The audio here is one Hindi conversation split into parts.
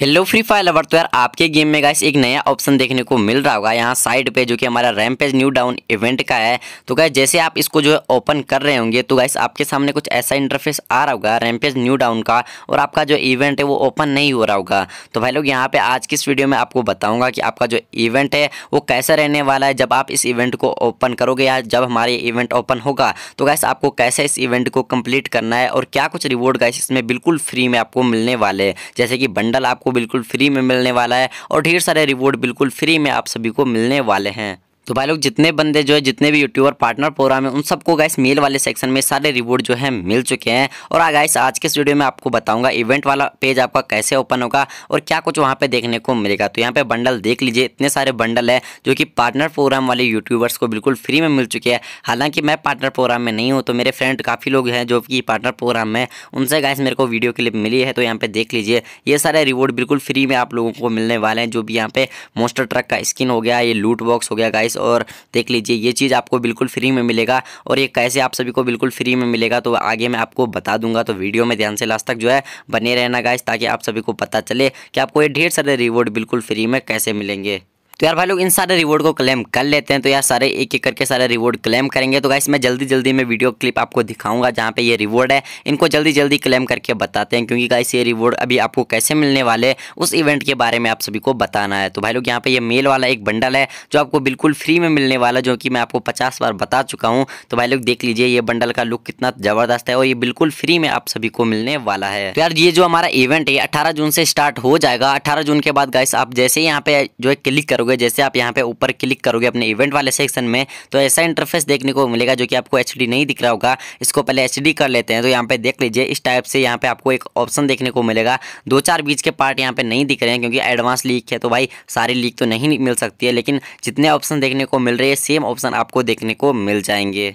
हेलो फ्री फायर लवर तो यार आपके गेम में गाइस एक नया ऑप्शन देखने को मिल रहा होगा यहाँ साइड पे जो कि हमारा रैमपेज न्यू डाउन इवेंट का है तो गाइस जैसे आप इसको जो है ओपन कर रहे होंगे तो गाइस आपके सामने कुछ ऐसा इंटरफेस आ रहा होगा रैमपेज न्यू डाउन का और आपका जो इवेंट है वो ओपन नहीं हो रहा होगा तो भाई लोग यहाँ पर आज की इस वीडियो में आपको बताऊँगा कि आपका जो इवेंट है वो कैसा रहने वाला है जब आप इस इवेंट को ओपन करोगे या जब हमारे इवेंट ओपन होगा तो गैस आपको कैसे इस इवेंट को कम्प्लीट करना है और क्या कुछ रिवॉर्ड गैस इसमें बिल्कुल फ्री में आपको मिलने वाले हैं जैसे कि बंडल आप आपको बिल्कुल फ्री में मिलने वाला है और ढेर सारे रिवॉर्ड बिल्कुल फ्री में आप सभी को मिलने वाले हैं तो भाई लोग जितने बंदे जो है जितने भी यूट्यूबर पार्टनर प्रोग्राम है उन सबको गाइस मेल वाले सेक्शन में सारे रिवॉर्ड जो है मिल चुके हैं और आ गाइस आज के स्टूडियो में आपको बताऊंगा इवेंट वाला पेज आपका कैसे ओपन होगा और क्या कुछ वहां पे देखने को मिलेगा तो यहाँ पे बंडल देख लीजिए इतने सारे बंडल है जो कि पार्टनर प्रोग्राम वाले यूट्यूबर्स को बिल्कुल फ्री में मिल चुके हैं हालांकि मैं पार्टनर प्रोग्राम में नहीं हूँ तो मेरे फ्रेंड काफ़ी लोग हैं जो कि पार्टनर प्रोग्राम में उनसे गाइस मेरे को वीडियो क्लिप मिली है तो यहाँ पे देख लीजिए ये सारे रिवॉर्ड बिल्कुल फ्री में आप लोगों को मिलने वाले हैं जो भी यहाँ पे मोस्टर ट्रक का स्किन हो गया ये लूट बॉक्स हो गया गाइस गाइस और देख लीजिए ये चीज़ आपको बिल्कुल फ्री में मिलेगा और ये कैसे आप सभी को बिल्कुल फ्री में मिलेगा तो आगे मैं आपको बता दूंगा तो वीडियो में ध्यान से लास्ट तक जो है बने रहना गाइस ताकि आप सभी को पता चले कि आपको ये ढेर सारे रिवॉर्ड बिल्कुल फ्री में कैसे मिलेंगे तो यार भाई लोग इन सारे रिवॉर्ड को क्लेम कर लेते हैं तो यार सारे एक एक करके सारे रिवॉर्ड क्लेम करेंगे तो गाइस मैं जल्दी जल्दी मैं वीडियो क्लिप आपको दिखाऊंगा जहाँ पे ये रिवॉर्ड है इनको जल्दी जल्दी क्लेम करके बताते हैं क्योंकि गाइस ये रिवॉर्ड अभी आपको कैसे मिलने वाले उस इवेंट के बारे में आप सभी को बताना है तो भाई लोग यहाँ पे ये मेल वाला एक बंडल है जो आपको बिल्कुल फ्री में मिलने वाला जो कि मैं आपको पचास बार बता चुका हूँ तो भाई लोग देख लीजिए ये बंडल का लुक कितना ज़बरदस्त है और ये बिल्कुल फ्री में आप सभी को मिलने वाला है तो यार ये जो हमारा इवेंट है अठारह जून से स्टार्ट हो जाएगा अठारह जून के बाद गाइस आप जैसे यहाँ पे जो है क्लिक करो करोगे जैसे आप यहाँ पे ऊपर क्लिक करोगे अपने इवेंट वाले सेक्शन में तो ऐसा इंटरफेस देखने को मिलेगा जो कि आपको एच नहीं दिख रहा होगा इसको पहले एच कर लेते हैं तो यहाँ पे देख लीजिए इस टाइप से यहाँ पे आपको एक ऑप्शन देखने को मिलेगा दो चार बीच के पार्ट यहाँ पे नहीं दिख रहे हैं क्योंकि एडवांस लीक है तो भाई सारी लीक तो नहीं मिल सकती है लेकिन जितने ऑप्शन देखने को मिल रहे हैं सेम ऑप्शन आपको देखने को मिल जाएंगे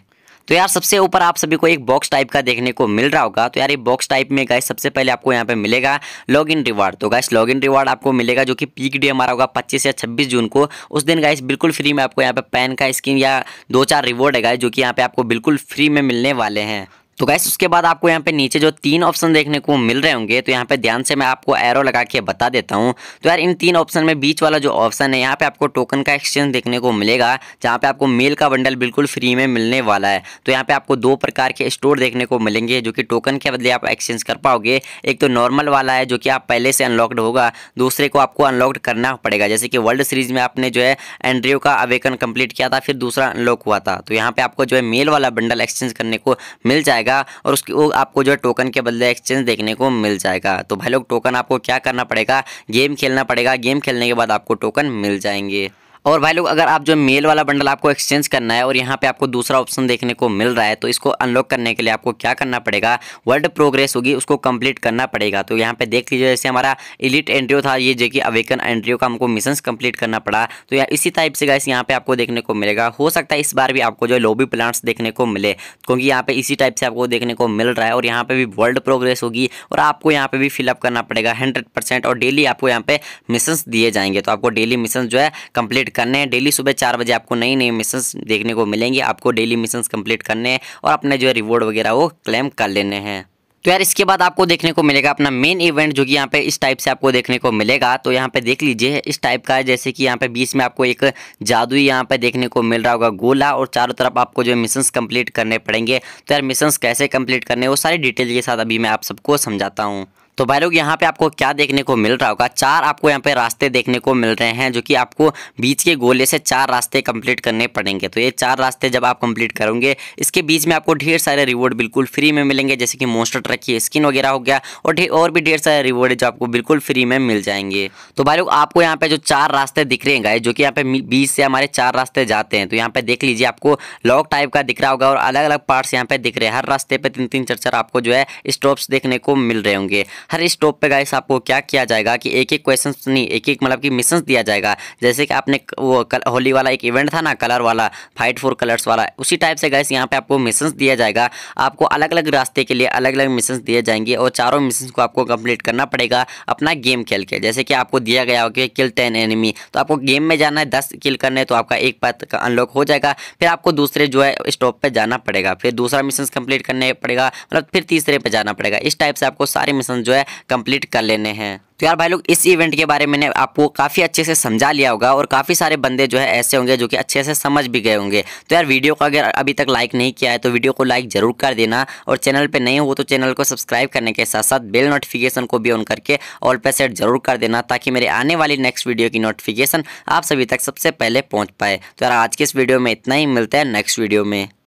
तो यार सबसे ऊपर आप सभी को एक बॉक्स टाइप का देखने को मिल रहा होगा तो यार ये बॉक्स टाइप में गाइस सबसे पहले आपको यहाँ पे मिलेगा लॉग इन रिवार्ड तो गाइस लॉग इन रिवार्ड आपको मिलेगा जो कि पीक डे हमारा होगा पच्चीस या छब्बीस जून को उस दिन गाइस बिल्कुल फ्री में आपको यहाँ पे पैन का स्किन या दो चार रिवॉर्ड है गाइस जो कि यहाँ पे आपको बिल्कुल फ्री में मिलने वाले हैं तो गैस उसके बाद आपको यहाँ पे नीचे जो तीन ऑप्शन देखने को मिल रहे होंगे तो यहाँ पे ध्यान से मैं आपको एरो लगा के बता देता हूँ तो यार इन तीन ऑप्शन में बीच वाला जो ऑप्शन है यहाँ पे आपको टोकन का एक्सचेंज देखने को मिलेगा जहाँ पे आपको मेल का बंडल बिल्कुल फ्री में मिलने वाला है तो यहाँ पे आपको दो प्रकार के स्टोर देखने को मिलेंगे जो कि टोकन के बदले आप एक्सचेंज कर पाओगे एक तो नॉर्मल वाला है जो कि आप पहले से अनलॉकड होगा दूसरे को आपको अनलॉक्ड करना पड़ेगा जैसे कि वर्ल्ड सीरीज में आपने जो है एंड्रियो का अवेकन कंप्लीट किया था फिर दूसरा अनलॉक हुआ था तो यहाँ पे आपको जो है मेल वाला बंडल एक्सचेंज करने को मिल जाएगा जाएगा और उसकी वो आपको जो है टोकन के बदले एक्सचेंज देखने को मिल जाएगा तो भाई लोग टोकन आपको क्या करना पड़ेगा गेम खेलना पड़ेगा गेम खेलने के बाद आपको टोकन मिल जाएंगे और भाई लोग अगर आप जो मेल वाला बंडल आपको एक्सचेंज करना है और यहाँ पे आपको दूसरा ऑप्शन देखने को मिल रहा है तो इसको अनलॉक करने के लिए आपको क्या करना पड़ेगा वर्ल्ड प्रोग्रेस होगी उसको कंप्लीट करना पड़ेगा तो यहाँ पे देख लीजिए जैसे हमारा इलिट एंट्रियो था ये जो कि अवेकन एंट्रियो का हमको मिशन कंप्लीट करना पड़ा तो या इसी टाइप से गैस यहाँ पे आपको देखने को मिलेगा हो सकता है इस बार भी आपको जो लोबी प्लांट्स देखने को मिले क्योंकि यहाँ पे इसी टाइप से आपको देखने को मिल रहा है और यहाँ पे भी वर्ल्ड प्रोग्रेस होगी और आपको यहाँ पे भी फिलअप करना पड़ेगा हंड्रेड और डेली आपको यहाँ पे मिशन दिए जाएंगे तो आपको डेली मिशन जो है कंप्लीट कंप्लीट करने हैं डेली सुबह चार बजे आपको नई नई मिशन देखने को मिलेंगे आपको डेली मिशन कंप्लीट करने हैं और अपने जो है रिवॉर्ड वगैरह वो क्लेम कर लेने हैं तो यार इसके बाद आपको देखने को मिलेगा अपना मेन इवेंट जो कि यहाँ पे इस टाइप से आपको देखने को मिलेगा तो यहाँ पे देख लीजिए इस टाइप का है जैसे कि यहाँ पे बीच में आपको एक जादुई यहाँ पे देखने को मिल रहा होगा गोला और चारों तरफ आपको जो है मिशंस कंप्लीट करने पड़ेंगे तो यार मिशंस कैसे कंप्लीट करने वो सारी डिटेल के साथ अभी मैं आप सबको समझाता हूँ तो भाई लोग यहाँ पे आपको क्या देखने को मिल रहा होगा चार आपको यहाँ पे रास्ते देखने को मिल रहे हैं जो कि आपको बीच के गोले से चार रास्ते कंप्लीट करने पड़ेंगे तो ये चार रास्ते जब आप कंप्लीट करोगे इसके बीच में आपको ढेर सारे रिवॉर्ड बिल्कुल फ्री में मिलेंगे जैसे कि मोस्टर ट्रक की स्किन वगैरह हो गया और और भी ढेर सारे रिवॉर्ड जो आपको बिल्कुल फ्री में मिल जाएंगे तो भाई लोग आपको यहाँ पे जो चार रास्ते दिख रहे हैं जो कि यहाँ पे बीच से हमारे चार रास्ते जाते हैं तो यहाँ पे देख लीजिए आपको लॉक टाइप का दिख रहा होगा और अलग अलग पार्ट्स यहाँ पे दिख रहे हैं हर रास्ते पे तीन तीन चार चार आपको जो है स्टॉप्स देखने को मिल रहे होंगे हर स्टॉप पे गाइस आपको क्या किया जाएगा कि एक एक क्वेश्चन नहीं एक एक मतलब कि मिशन दिया जाएगा जैसे कि आपने वो कल होली वाला एक इवेंट था ना कलर वाला फाइट फोर कलर्स वाला उसी टाइप से गाइस यहाँ पे आपको मिशन दिया जाएगा आपको अलग अलग रास्ते के लिए अलग अलग मिशन दिए जाएंगे और चारों मिशन को आपको कंप्लीट करना पड़ेगा अपना गेम खेल के जैसे कि आपको दिया गया हो कि किल टेन एनिमी तो आपको गेम में जाना है दस किल करने तो आपका एक पथ का अनलॉक हो जाएगा फिर आपको दूसरे जो है स्टॉप पर जाना पड़ेगा फिर दूसरा मिशन कंप्लीट करने पड़ेगा मतलब फिर तीसरे पर जाना पड़ेगा इस टाइप से आपको सारे मिशन जो है है कंप्लीट कर लेने हैं तो यार भाई लोग इस इवेंट के बारे में मैंने आपको काफ़ी अच्छे से समझा लिया होगा और काफ़ी सारे बंदे जो है ऐसे होंगे जो कि अच्छे से समझ भी गए होंगे तो यार वीडियो को अगर अभी तक लाइक नहीं किया है तो वीडियो को लाइक जरूर कर देना और चैनल पे नए हो तो चैनल को सब्सक्राइब करने के साथ साथ बेल नोटिफिकेशन को भी ऑन करके ऑल पे सेट जरूर कर देना ताकि मेरे आने वाली नेक्स्ट वीडियो की नोटिफिकेशन आप सभी तक सबसे पहले पहुँच पाए तो यार आज के इस वीडियो में इतना ही मिलता है नेक्स्ट वीडियो में